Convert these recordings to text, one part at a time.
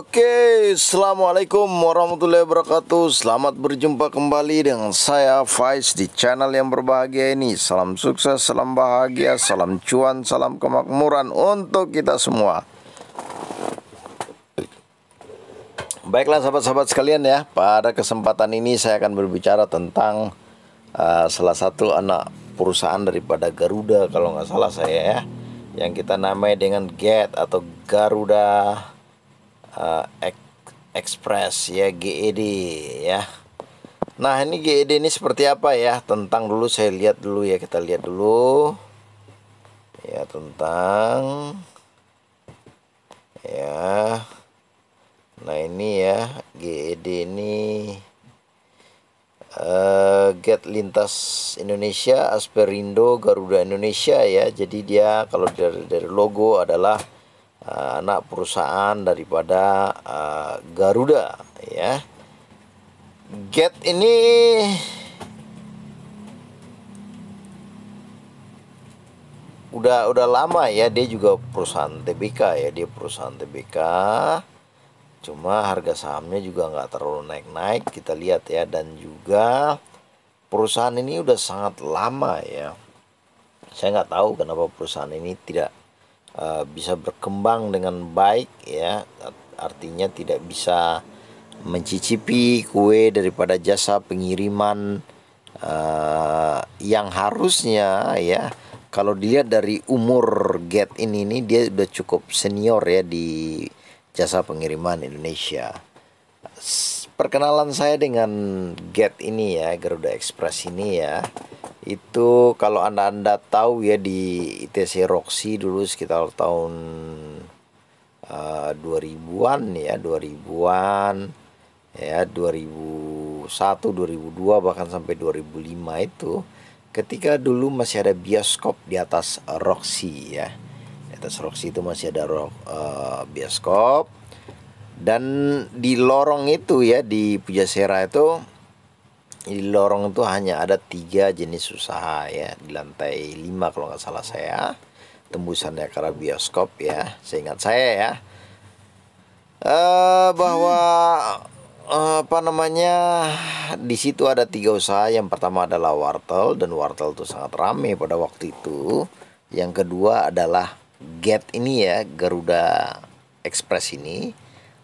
Oke, Assalamualaikum warahmatullahi wabarakatuh Selamat berjumpa kembali dengan saya Faiz di channel yang berbahagia ini Salam sukses, salam bahagia, salam cuan, salam kemakmuran untuk kita semua Baiklah sahabat-sahabat sekalian ya Pada kesempatan ini saya akan berbicara tentang uh, Salah satu anak perusahaan daripada Garuda kalau nggak salah saya ya Yang kita namai dengan GET atau Garuda uh, eh, Express ya GED ya. Nah, ini GED ini seperti apa ya? Tentang dulu saya lihat dulu ya, kita lihat dulu. Ya, tentang ya. Nah, ini ya GED ini uh, eh, Get Lintas Indonesia, Asperindo, Garuda Indonesia ya. Jadi dia kalau dari, dari logo adalah uh, anak perusahaan daripada uh, Garuda ya. Get ini udah udah lama ya dia juga perusahaan TBK ya dia perusahaan TBK cuma harga sahamnya juga nggak terlalu naik-naik kita lihat ya dan juga perusahaan ini udah sangat lama ya saya nggak tahu kenapa perusahaan ini tidak Eh, bisa berkembang dengan baik ya artinya tidak bisa mencicipi kue daripada jasa pengiriman uh, yang harusnya ya kalau dilihat dari umur get ini ini dia sudah cukup senior ya di jasa pengiriman Indonesia. Perkenalan saya dengan get ini ya Garuda Express ini ya itu kalau anda anda tahu ya di ITC Roxy dulu sekitar tahun uh, eh, 2000-an ya 2000-an ya 2001 2002 bahkan sampai 2005 itu ketika dulu masih ada bioskop di atas Roxy ya di atas Roxy itu masih ada uh, bioskop dan di lorong itu ya di Pujasera itu di lorong itu hanya ada tiga jenis usaha ya di lantai lima kalau nggak salah saya tembusannya karena bioskop ya seingat saya ya uh, bahwa uh, apa namanya di situ ada tiga usaha yang pertama adalah wartel dan wartel itu sangat ramai pada waktu itu yang kedua adalah Get ini ya Garuda Express ini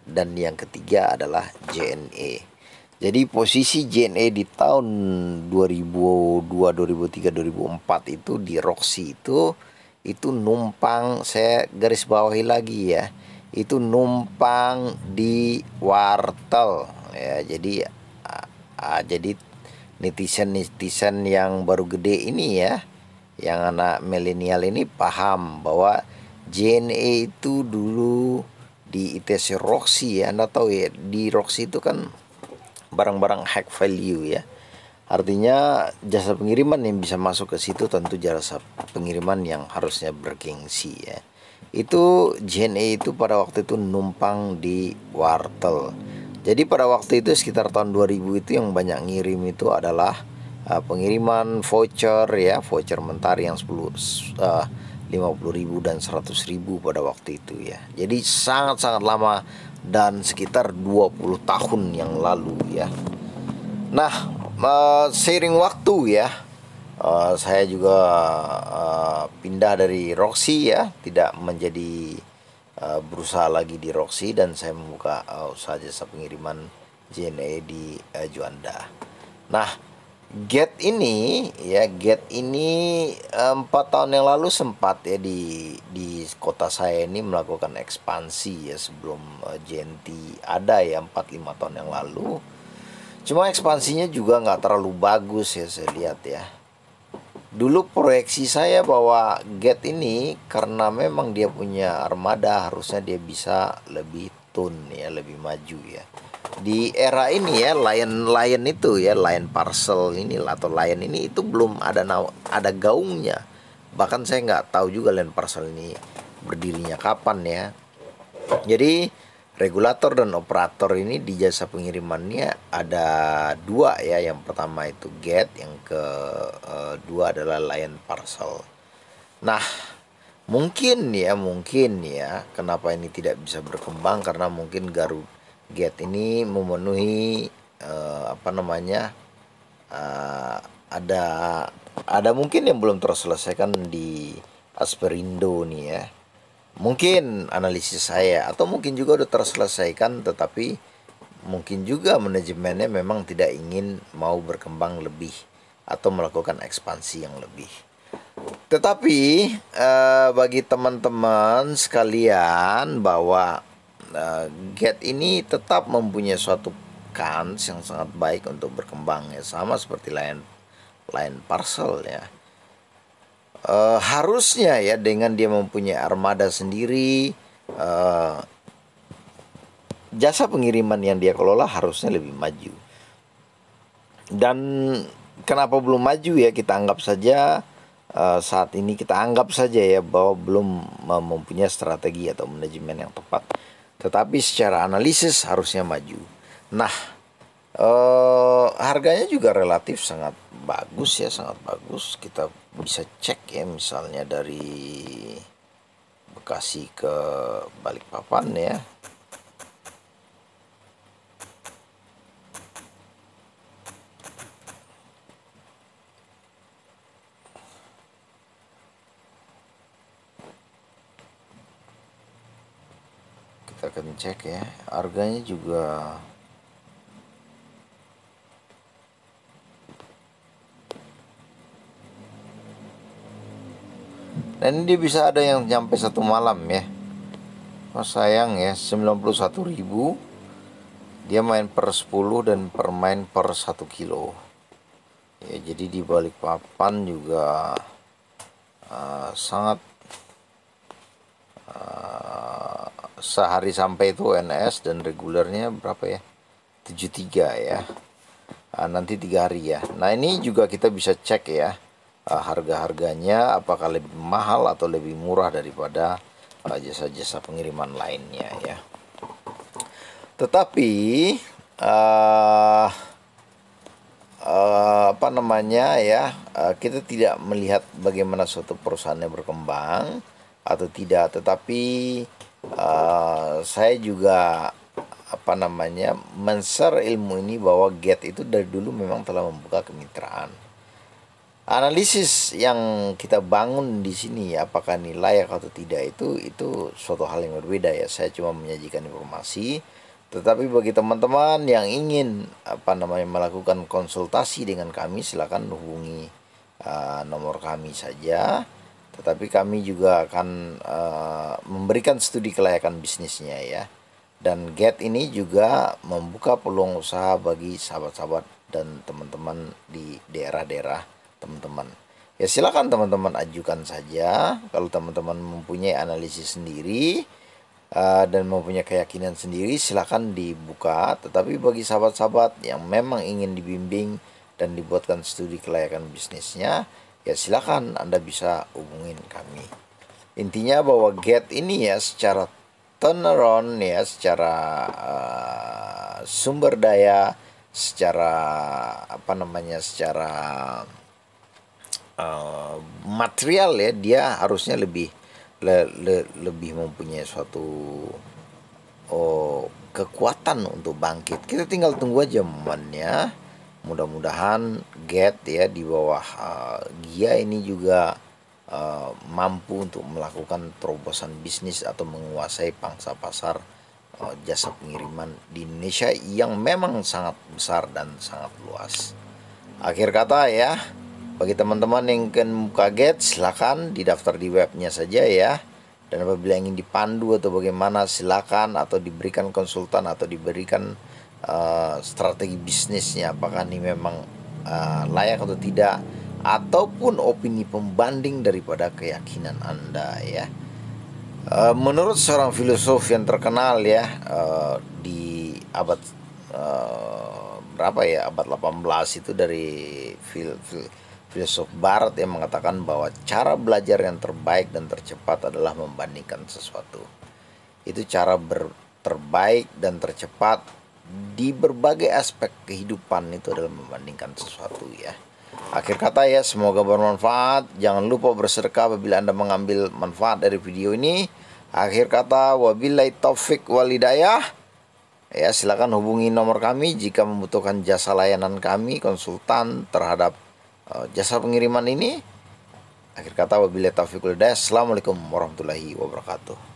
dan yang ketiga adalah JNE jadi posisi JNE di tahun 2002, 2003, 2004 itu di Roxy itu itu numpang saya garis bawahi lagi ya. Itu numpang di Wartel ya. Jadi ah, jadi netizen-netizen yang baru gede ini ya yang anak milenial ini paham bahwa JNE itu dulu di ITC Roxy ya Anda tahu ya di Roxy itu kan barang-barang high value ya. Artinya jasa pengiriman yang bisa masuk ke situ tentu jasa pengiriman yang harusnya bergengsi ya. Itu JNE itu pada waktu itu numpang di wartel. Jadi pada waktu itu sekitar tahun 2000 itu yang banyak ngirim itu adalah uh, pengiriman voucher ya, voucher mentari yang 10 uh, 50 ribu dan 100.000 pada waktu itu ya. Jadi sangat-sangat lama dan sekitar 20 tahun yang lalu ya. Nah, uh, seiring waktu ya, uh, saya juga uh, pindah dari Roxy ya, tidak menjadi uh, berusaha lagi di Roxy dan saya membuka uh, usaha jasa pengiriman JNE di uh, Juanda. Nah, Get ini ya Get ini eh, empat tahun yang lalu sempat ya di di kota saya ini melakukan ekspansi ya sebelum uh, ada ya empat lima tahun yang lalu. Cuma ekspansinya juga nggak terlalu bagus ya saya lihat ya. Dulu proyeksi saya bahwa Get ini karena memang dia punya armada harusnya dia bisa lebih tun ya lebih maju ya di era ini ya lion lion itu ya lion parcel ini atau lion ini itu belum ada ada gaungnya bahkan saya nggak tahu juga lion parcel ini berdirinya kapan ya jadi regulator dan operator ini di jasa pengirimannya ada dua ya yang pertama itu gate yang kedua eh, adalah lion parcel nah mungkin ya mungkin ya kenapa ini tidak bisa berkembang karena mungkin Garuda Giat ini memenuhi uh, apa namanya uh, ada ada mungkin yang belum terselesaikan di Asperindo nih ya. Mungkin analisis saya atau mungkin juga udah terselesaikan tetapi mungkin juga manajemennya memang tidak ingin mau berkembang lebih atau melakukan ekspansi yang lebih. Tetapi eh, bagi teman-teman sekalian bahwa uh, eh, Get ini tetap mempunyai suatu kans yang sangat baik untuk berkembang ya sama seperti lain lain parcel ya uh, harusnya ya dengan dia mempunyai armada sendiri uh, jasa pengiriman yang dia kelola harusnya lebih maju dan kenapa belum maju ya kita anggap saja uh, saat ini kita anggap saja ya bahwa belum mempunyai strategi atau manajemen yang tepat tetapi secara analisis harusnya maju. Nah, eh, harganya juga relatif sangat bagus ya, sangat bagus. Kita bisa cek ya misalnya dari Bekasi ke Balikpapan ya. kita akan cek ya harganya juga dan dia bisa ada yang sampai satu malam ya oh sayang ya 91.000 dia main per 10 dan per main per 1 kilo ya jadi di balik papan juga uh, sangat eh, sehari sampai itu NS dan regulernya berapa ya 73 ya nah, nanti tiga hari ya nah ini juga kita bisa cek ya ah, harga-harganya apakah lebih mahal atau lebih murah daripada ah, jasa-jasa jasa -jasa pengiriman lainnya ya tetapi uh, uh, apa namanya ya uh, kita tidak melihat bagaimana suatu perusahaannya berkembang atau tidak tetapi Eh, saya juga apa namanya menser ilmu ini bahwa Get itu dari dulu memang telah membuka kemitraan. Analisis yang kita bangun di sini apakah nilai atau tidak itu itu suatu hal yang berbeda ya. Saya cuma menyajikan informasi. Tetapi bagi teman-teman yang ingin apa namanya melakukan konsultasi dengan kami silahkan hubungi uh, nomor kami saja tetapi kami juga akan uh, memberikan studi kelayakan bisnisnya ya. Dan Get ini juga membuka peluang usaha bagi sahabat-sahabat dan teman-teman di daerah-daerah teman-teman. Ya silakan teman-teman ajukan saja kalau teman-teman mempunyai analisis sendiri uh, dan mempunyai keyakinan sendiri silakan dibuka. Tetapi bagi sahabat-sahabat yang memang ingin dibimbing dan dibuatkan studi kelayakan bisnisnya, ya silakan Anda bisa hubungin kami. Intinya bahwa get ini ya secara turnaround ya secara uh, sumber daya secara apa namanya secara uh, material ya dia harusnya lebih le, le, lebih mempunyai suatu oh, kekuatan untuk bangkit kita tinggal tunggu aja momennya mudah-mudahan Get ya di bawah uh, Gia ini juga uh, mampu untuk melakukan terobosan bisnis atau menguasai pangsa pasar uh, jasa pengiriman di Indonesia yang memang sangat besar dan sangat luas. Akhir kata ya, bagi teman-teman yang ingin kaget silakan didaftar di webnya saja ya. Dan apabila ingin dipandu atau bagaimana silakan atau diberikan konsultan atau diberikan uh, strategi bisnisnya apakah ini memang uh, layak atau tidak ataupun opini pembanding daripada keyakinan Anda ya. Uh, menurut seorang filosof yang terkenal ya uh, di abad uh, berapa ya abad 18 itu dari fil, fil, filosof barat yang mengatakan bahwa cara belajar yang terbaik dan tercepat adalah membandingkan sesuatu. Itu cara ber, terbaik dan tercepat di berbagai aspek kehidupan itu adalah membandingkan sesuatu ya. Akhir kata ya, semoga bermanfaat. Jangan lupa berserka apabila Anda mengambil manfaat dari video ini. Akhir kata, wabilai taufik walidayah. Ya, silakan hubungi nomor kami jika membutuhkan jasa layanan kami, konsultan terhadap uh, jasa pengiriman ini. Akhir kata, wabilai taufik walidayah. Assalamualaikum warahmatullahi wabarakatuh.